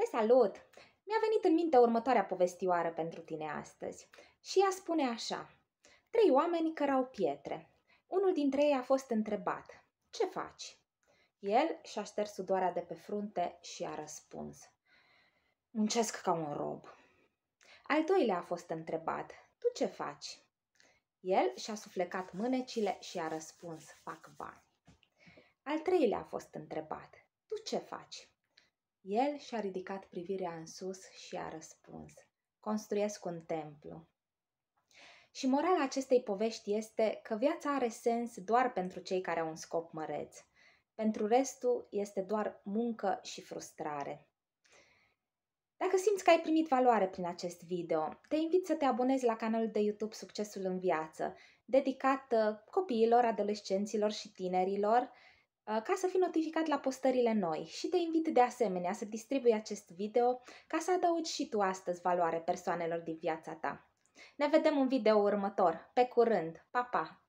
Te salut! Mi-a venit în minte următoarea povestioară pentru tine astăzi. Și ea spune așa. Trei oameni cărau pietre. Unul dintre ei a fost întrebat. Ce faci? El și-a șters sudoarea de pe frunte și a răspuns. Muncesc ca un rob. Al doilea a fost întrebat. Tu ce faci? El și-a suflecat mânecile și a răspuns. Fac bani. Al treilea a fost întrebat. Tu ce faci? El și-a ridicat privirea în sus și a răspuns, construiesc un templu. Și morala acestei povești este că viața are sens doar pentru cei care au un scop măreț. Pentru restul este doar muncă și frustrare. Dacă simți că ai primit valoare prin acest video, te invit să te abonezi la canalul de YouTube Succesul în Viață, dedicat uh, copiilor, adolescenților și tinerilor, Uh, ca să fii notificat la postările noi și te invit de asemenea să distribui acest video ca să adaugi și tu astăzi valoare persoanelor din viața ta. Ne vedem în video următor. Pe curând! Pa, pa!